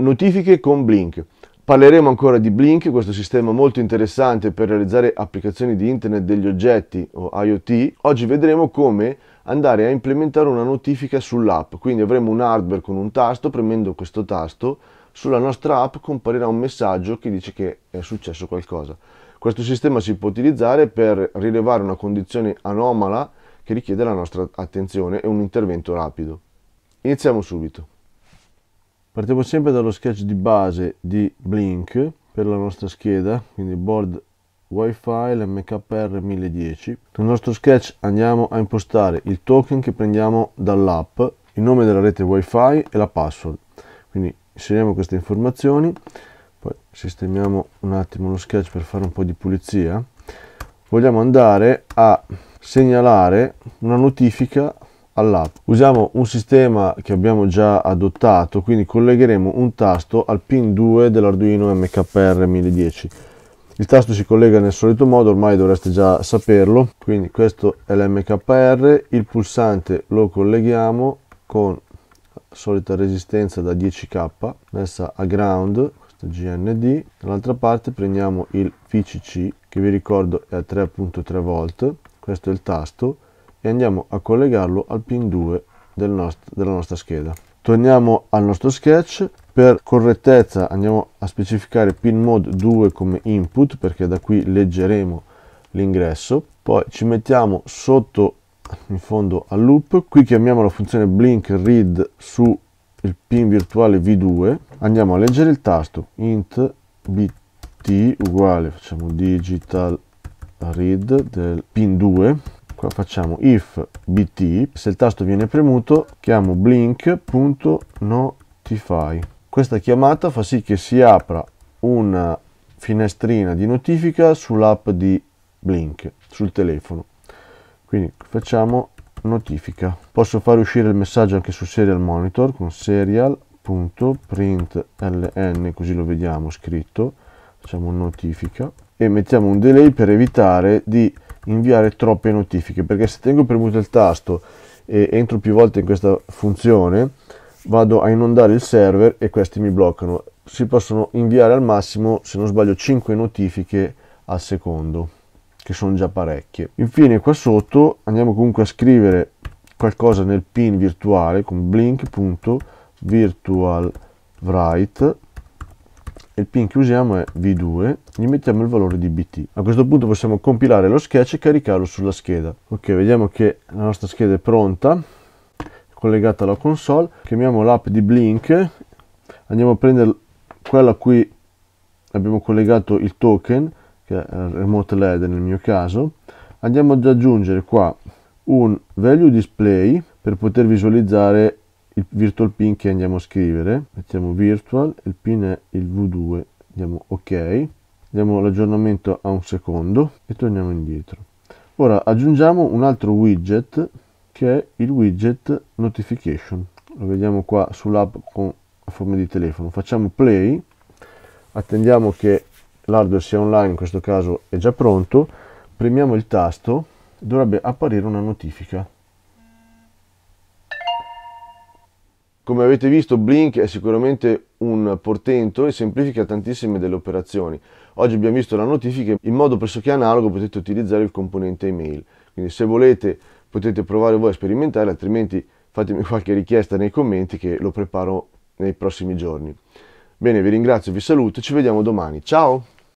notifiche con Blink. Parleremo ancora di Blink, questo sistema molto interessante per realizzare applicazioni di internet degli oggetti o IoT. Oggi vedremo come andare a implementare una notifica sull'app, quindi avremo un hardware con un tasto, premendo questo tasto sulla nostra app comparirà un messaggio che dice che è successo qualcosa. Questo sistema si può utilizzare per rilevare una condizione anomala che richiede la nostra attenzione e un intervento rapido. Iniziamo subito. Partiamo sempre dallo sketch di base di Blink per la nostra scheda, quindi board wifi l'mkr 1010 nel nostro sketch andiamo a impostare il token che prendiamo dall'app il nome della rete wifi e la password quindi inseriamo queste informazioni poi sistemiamo un attimo lo sketch per fare un po di pulizia vogliamo andare a segnalare una notifica all'app. Usiamo un sistema che abbiamo già adottato, quindi collegheremo un tasto al pin 2 dell'Arduino MKR 1010. Il tasto si collega nel solito modo, ormai dovreste già saperlo, quindi questo è l'MKR, il pulsante lo colleghiamo con la solita resistenza da 10k messa a ground questo GND dall'altra parte prendiamo il VCC che vi ricordo è a 3.3 volt questo è il tasto e andiamo a collegarlo al pin 2 del nost della nostra scheda. Torniamo al nostro sketch, per correttezza andiamo a specificare pin mode 2 come input perché da qui leggeremo l'ingresso, poi ci mettiamo sotto in fondo al loop, qui chiamiamo la funzione blink read su il pin virtuale V2, andiamo a leggere il tasto int bt uguale, facciamo digital read del pin 2, qua facciamo if bt, se il tasto viene premuto chiamo blink.notify. Questa chiamata fa sì che si apra una finestrina di notifica sull'app di Blink, sul telefono. Quindi facciamo notifica. Posso fare uscire il messaggio anche su serial monitor con serial.println, così lo vediamo scritto. Facciamo notifica e mettiamo un delay per evitare di inviare troppe notifiche perché se tengo premuto il tasto e entro più volte in questa funzione vado a inondare il server e questi mi bloccano si possono inviare al massimo se non sbaglio 5 notifiche al secondo che sono già parecchie infine qua sotto andiamo comunque a scrivere qualcosa nel pin virtuale con blink.virtualWrite il pin che usiamo è V2, gli mettiamo il valore di BT. A questo punto possiamo compilare lo sketch e caricarlo sulla scheda. Ok, vediamo che la nostra scheda è pronta, collegata alla console. Chiamiamo l'app di Blink, andiamo a prendere quella a cui abbiamo collegato il token, che è il Remote LED nel mio caso. Andiamo ad aggiungere qua un value display per poter visualizzare il virtual pin che andiamo a scrivere mettiamo virtual il pin è il v2 diamo ok diamo l'aggiornamento a un secondo e torniamo indietro ora aggiungiamo un altro widget che è il widget notification lo vediamo qua sull'app con a forma di telefono facciamo play attendiamo che l'hardware sia online in questo caso è già pronto premiamo il tasto dovrebbe apparire una notifica Come avete visto Blink è sicuramente un portento e semplifica tantissime delle operazioni. Oggi abbiamo visto la notifica, in modo pressoché analogo potete utilizzare il componente email. Quindi se volete potete provare voi a sperimentare, altrimenti fatemi qualche richiesta nei commenti che lo preparo nei prossimi giorni. Bene, vi ringrazio, vi saluto, e ci vediamo domani. Ciao!